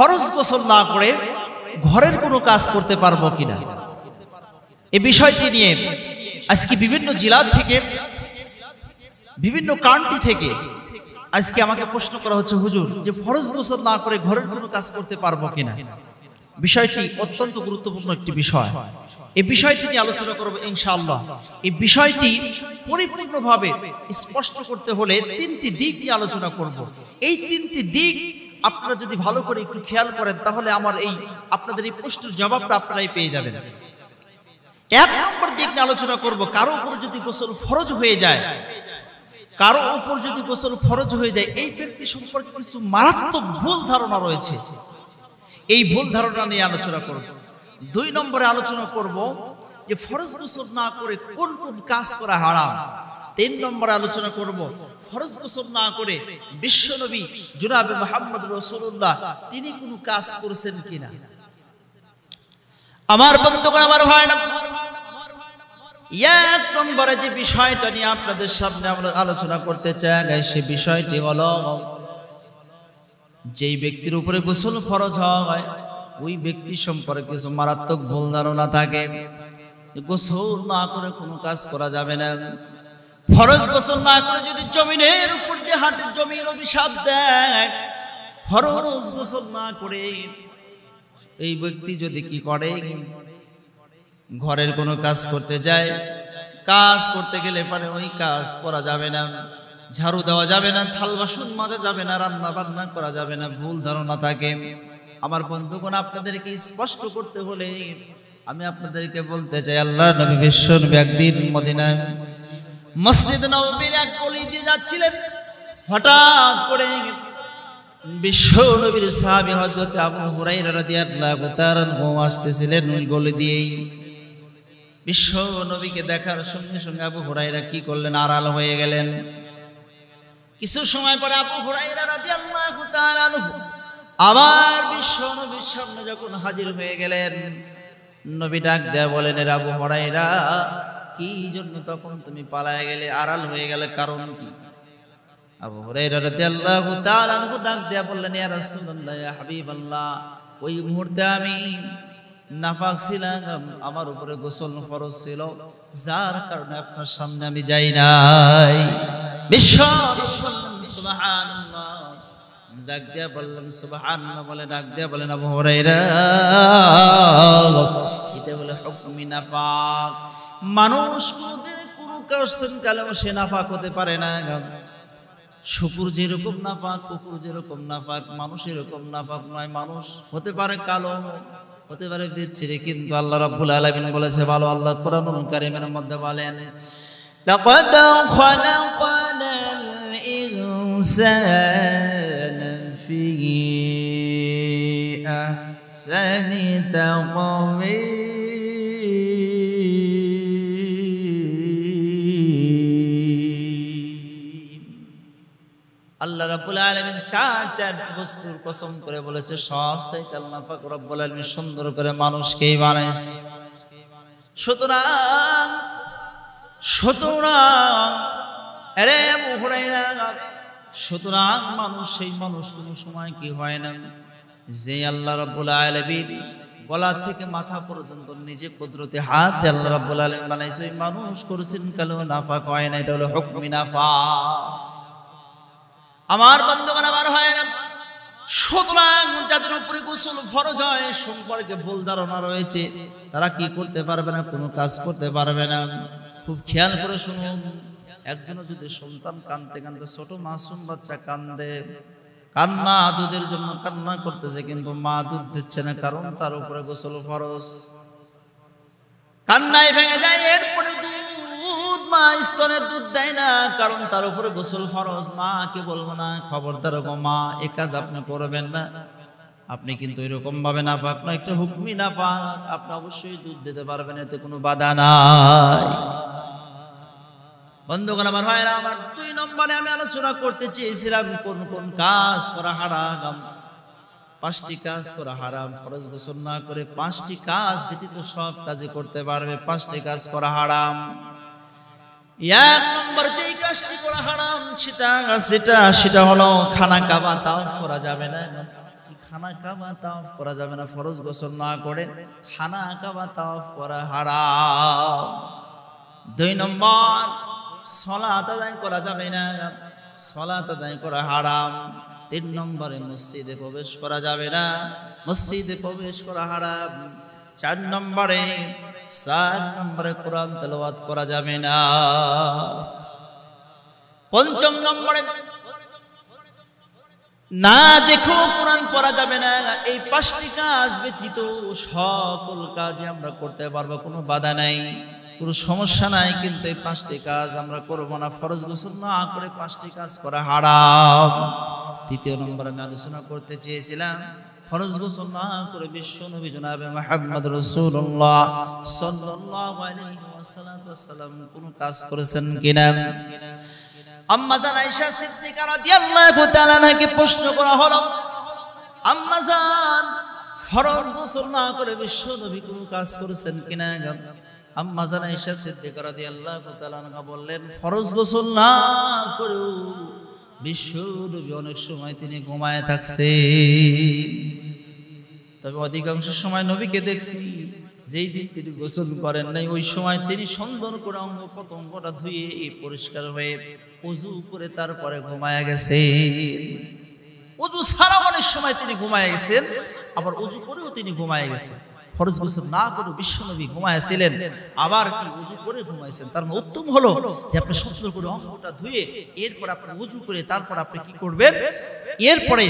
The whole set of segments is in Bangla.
ফরজ গোসল না করে ঘরের কোনো কাজ করতে পারবো কিনা এ বিষয়টি নিয়ে আজকে বিভিন্ন জেলা থেকে বিভিন্ন কান্টি থেকে আজকে আমাকে প্রশ্ন করা হচ্ছে হুজুর যে ফরজ গোসল না করে ঘরের কোনো কাজ করতে পারবো কিনা বিষয়টি অত্যন্ত গুরুত্বপূর্ণ একটি বিষয় এই বিষয়টি নিয়ে আলোচনা করবো ইনশাআল্লাহ এই বিষয়টি পরিপূর্ণভাবে স্পষ্ট করতে হলে তিনটি দিক নিয়ে আলোচনা করব এই তিনটি দিক আপনারা যদি ভালো করে একটু খেয়াল করেন তাহলে আমার এই আপনাদের এই প্রশ্নের জবাবটা আপনারাই পেয়ে যাবেন এক নম্বর দিক নিয়ে আলোচনা করব কারো উপর যদি গোসল ফরজ হয়ে যায় কারো উপর যদি গোসল ফরজ হয়ে যায় এই ব্যক্তি সম্পর্কে কিছু মারাত্মক ভুল ধারণা রয়েছে এই ভুল ধারণা নিয়ে আলোচনা করব দুই নম্বরে আলোচনা করব যে ফরজ গোসল না করে কোন কোন কাজ করা হারাম তিন নম্বরে আলোচনা করব ফরজ গোসল না করে বিশ্বনবী জুনাবে মোহাম্মদ রসুল্লাহ তিনি কোনো কাজ করছেন কিনা আমার বন্ধুগণ আমার ভাই এক নম্বরে যে বিষয়টা নিয়ে আপনাদের সামনে আমরা আলোচনা করতে চাই সে বিষয়টি হলো যেই ব্যক্তির উপরে গোসল ফরজ হয় ওই ব্যক্তি সম্পর্কে কিছু মারাত্মক ভুল ধারণা থাকে গোসল না করে কোনো কাজ করা যাবে না ফরজ গোসল না করে যদি জমিনের উপর দিয়ে হাঁটে জমির অভিশাপ দেয় ফরজ গোসল না করে এই ব্যক্তি যদি কি করে ঘরের কোনো কাজ করতে যায় কাজ করতে গেলে পারে ওই কাজ করা যাবে না ঝাড়ু দেওয়া যাবে না থাল বাসন মাজা যাবে না রান্না বান্না করা যাবে না ভুল ধারণা থাকে আমার বন্ধুগণ আপনাদেরকে স্পষ্ট করতে হলে আমি আপনাদেরকে বলতে চাই আল্লাহ নবী বিশ্ব একদিন মদিনায় মসজিদ নবীর এক দিয়ে যাচ্ছিলেন হঠাৎ করে বিশ্ব নবীর সাহাবী হযরত আবু হুরাইরা রাদিয়াল্লাহু তাআলা আসতেছিলেন ওই গলি দিয়েই বিশ্ব নবীকে দেখার সঙ্গে সঙ্গে আবু হুরাইরা কি করলেন আড়াল হয়ে গেলেন কিছু সময় পরে আবু হুরাইরা রাদিয়াল্লাহু তাআলা আবার বিশ্ব নবীর সামনে যখন হাজির হয়ে গেলেন নবী ডাক দেয়া বলেন এর আবু হুরাইরা কি জন্য তখন তুমি পালায় গেলে আড়াল হয়ে গেলে কারণ কি আবু ডাক দেয়া বললেন ওই মুহূর্তে আমি নাফাক ছিলাম আমার উপরে গোসল ছিল যার কারণে আপনার সামনে আমি যাই নাই ডাক বললেন বলে ডাক বলেন বলে নাফাক মানুষ কোনোদিন কোনো কোশ্চেন কালেও সে নাফাক হতে পারে না শুকুর যেরকম নাফাক কুকুর যেরকম নাফাক মানুষ এরকম নাফাক নয় মানুষ হতে পারে কালো হতে পারে বিচ্ছিরি কিন্তু আল্লাহ রাব্বুল আলামিন বলেছে ভালো আল্লাহ কোরআনুল কারীমের মধ্যে বলেন لقد خلقنا الإنسان في أحسن تقويم আল্লাহ রাবুল আলমিন চার চার বস্তুর কসম করে বলেছে সব সাইতে আল্লাহ ফাকুর রব্বুল আলমিন সুন্দর করে মানুষকেই বানাইছে সুতরাং সুতরাং আরে মুহুরাইরা সুতরাং মানুষ সেই মানুষ কোনো সময় কি হয় না যে আল্লাহ রব্বুল আলমিন গলা থেকে মাথা পর্যন্ত নিজে কুদরতে হাত আল্লাহ রাব্বুল আলামিন বানাইছে ওই মানুষ করছেন কালো নাফাক হয় না এটা হলো হুকমি নাফা আমার বন্ধগণ আবার হয় না সুতরাং যাদের উপরে গোসল হয় সম্পর্কে ভুল ধারণা রয়েছে তারা কি করতে পারবে না কোনো কাজ করতে পারবে না খুব খেয়াল করে শুনুন একজনও যদি সন্তান কান্দতে কান্দতে ছোট মাসুম বাচ্চা কান্দে কান্না দুধের জন্য কান্না করতেছে কিন্তু মা দুধ দিচ্ছে না কারণ তার উপরে গোসল ফরস কান্নায় ভেঙে যায় স্তনের দুধ দেয় না কারণ তার উপরে গোসল ফরজ মাকে বলবো না খবরদার মা এ কাজ আপনি করবেন না আপনি কিন্তু এরকম ভাবে না পাক না একটা হুকমি না পাক আপনি অবশ্যই দুধ দিতে পারবেন এতে কোনো বাধা নাই বন্ধুগণ আমার না আমার দুই নম্বরে আমি আলোচনা করতে চেয়েছিলাম কোন কোন কাজ করা হারাম পাঁচটি কাজ করা হারাম খরচ গোসল না করে পাঁচটি কাজ ব্যতীত সব কাজে করতে পারবে পাঁচটি কাজ করা হারাম এক নম্বর যেই কাজটি করা হারাম সেটা সেটা সেটা হলো খানা কাবা তাও করা যাবে না খানা কাবা তাফ করা যাবে না ফরজ গোসল না করে খানা কাবা তাফ করা হারাম দুই নম্বর সলাত আদায় করা যাবে না সলাত আদায় করা হারাম তিন নম্বরে মসজিদে প্রবেশ করা যাবে না মসজিদে প্রবেশ করা হারাম চার নম্বরে সাত নম্বরে কোরআন তেলবাদ করা যাবে না পঞ্চম নম্বরে না দেখো কোরআন পড়া যাবে না এই পাঁচটি কাজ ব্যতীত সকল কাজে আমরা করতে পারবো কোনো বাধা নাই কোনো সমস্যা নাই কিন্তু এই পাঁচটি কাজ আমরা করবো না ফরজ গোসল না করে পাঁচটি কাজ করা হারাম তৃতীয় নম্বর আমি আলোচনা করতে চেয়েছিলাম ফরজ গোসল না করে বিশ্ব নবী জনাবে মাহমদ রসুল্লাহ সাল্লাল্লাহু আলাইহি ওয়াসাল্লাম কোন কাজ করেছেন কিনা আম্মা জান আয়েশা সিদ্দিকা রাদিয়াল্লাহু তাআলা নাকি প্রশ্ন করা হলো আম্মা জান ফরজ গোসল না করে বিশ্ব নবী কোন কাজ করেছেন কিনা আম্মা জান আয়েশা সিদ্দিকা রাদিয়াল্লাহু তাআলা বললেন ফরজ গোসল না করেও বিশ্বরূপী অনেক সময় তিনি ঘুমায় থাকছে তবে অধিকাংশ সময় নবীকে দেখছি যেই দিন তিনি গোসল করেন নাই ওই সময় তিনি সন্দন করে অঙ্গ পতঙ্গটা ধুয়ে পরিষ্কার হয়ে উজু করে তারপরে ঘুমায় গেছে উজু সারা অনেক সময় তিনি ঘুমায় গেছেন আবার উজু করেও তিনি ঘুমায় গেছেন ফরজ গোসল না করে বিশ্বনবী ঘুমাইছিলেন আবার কি উজু করে ঘুমাইছেন তার মানে উত্তম হলো যে আপনি সুন্দর করে অঙ্গটা ধুয়ে এরপর আপনি উজু করে তারপর আপনি কি করবেন এরপরে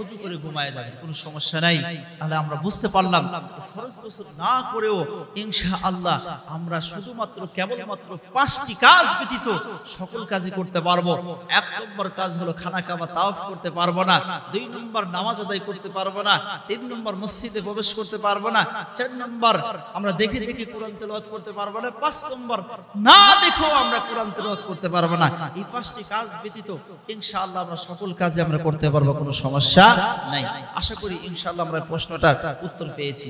উজু করে ঘুমায় কোনো সমস্যা নাই তাহলে আমরা বুঝতে পারলাম না করেও ইনশা আল্লাহ আমরা শুধুমাত্র কেবলমাত্র পাঁচটি কাজ ব্যতীত সকল কাজই করতে পারবো এক নম্বর কাজ হলো খানা করতে পারবো না দুই নম্বর নামাজ আদায় করতে পারবো না তিন নম্বর মসজিদে প্রবেশ করতে পারবো না চার নম্বর আমরা দেখে দেখে কোরআন তেলাওয়াত করতে পারবো না পাঁচ নম্বর না দেখেও আমরা কোরআন তেলাওয়াত করতে পারবো না এই পাঁচটি কাজ ব্যতীত আল্লাহ আমরা সকল কাজে আমরা পড়তে পারবো কোনো সমস্যা নাই আশা করি ইনশাল্লাহ আমরা প্রশ্নটার উত্তর পেয়েছি